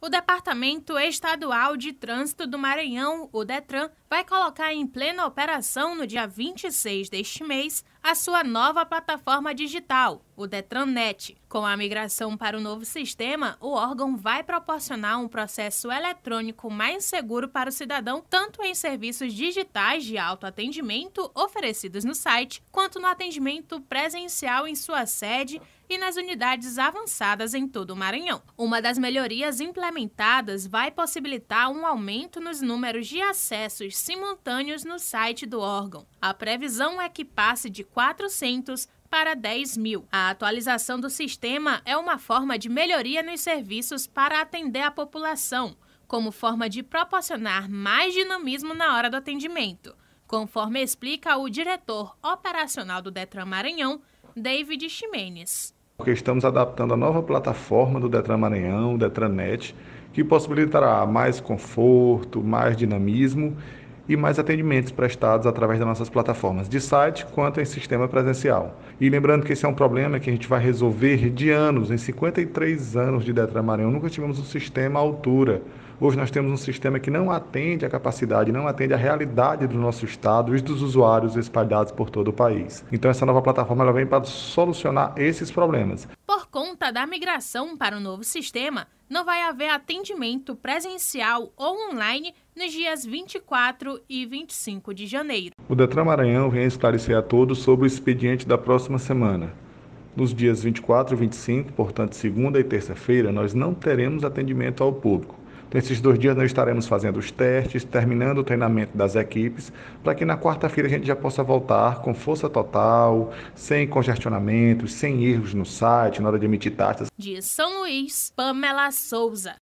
O Departamento Estadual de Trânsito do Maranhão, o DETRAN, vai colocar em plena operação no dia 26 deste mês a sua nova plataforma digital, o DETRANNet. Com a migração para o novo sistema, o órgão vai proporcionar um processo eletrônico mais seguro para o cidadão, tanto em serviços digitais de autoatendimento oferecidos no site, quanto no atendimento presencial em sua sede e nas unidades avançadas em todo o Maranhão. Uma das melhorias implementadas vai possibilitar um aumento nos números de acessos simultâneos no site do órgão. A previsão é que passe de 400 para 10 mil. A atualização do sistema é uma forma de melhoria nos serviços para atender a população, como forma de proporcionar mais dinamismo na hora do atendimento, conforme explica o diretor operacional do Detran Maranhão, David Ximenes porque estamos adaptando a nova plataforma do Detran Maranhão, Detranet, que possibilitará mais conforto, mais dinamismo e mais atendimentos prestados através das nossas plataformas de site quanto em sistema presencial. E lembrando que esse é um problema que a gente vai resolver de anos, em 53 anos de Detran Maranhão, nunca tivemos um sistema à altura Hoje nós temos um sistema que não atende à capacidade, não atende à realidade do nosso estado e dos usuários espalhados por todo o país. Então essa nova plataforma ela vem para solucionar esses problemas. Por conta da migração para o novo sistema, não vai haver atendimento presencial ou online nos dias 24 e 25 de janeiro. O Detran Maranhão vem esclarecer a todos sobre o expediente da próxima semana. Nos dias 24 e 25, portanto, segunda e terça-feira, nós não teremos atendimento ao público. Então, dois dias nós estaremos fazendo os testes, terminando o treinamento das equipes, para que na quarta-feira a gente já possa voltar com força total, sem congestionamentos, sem erros no site, na hora de emitir taxas. De São Luís, Pamela Souza.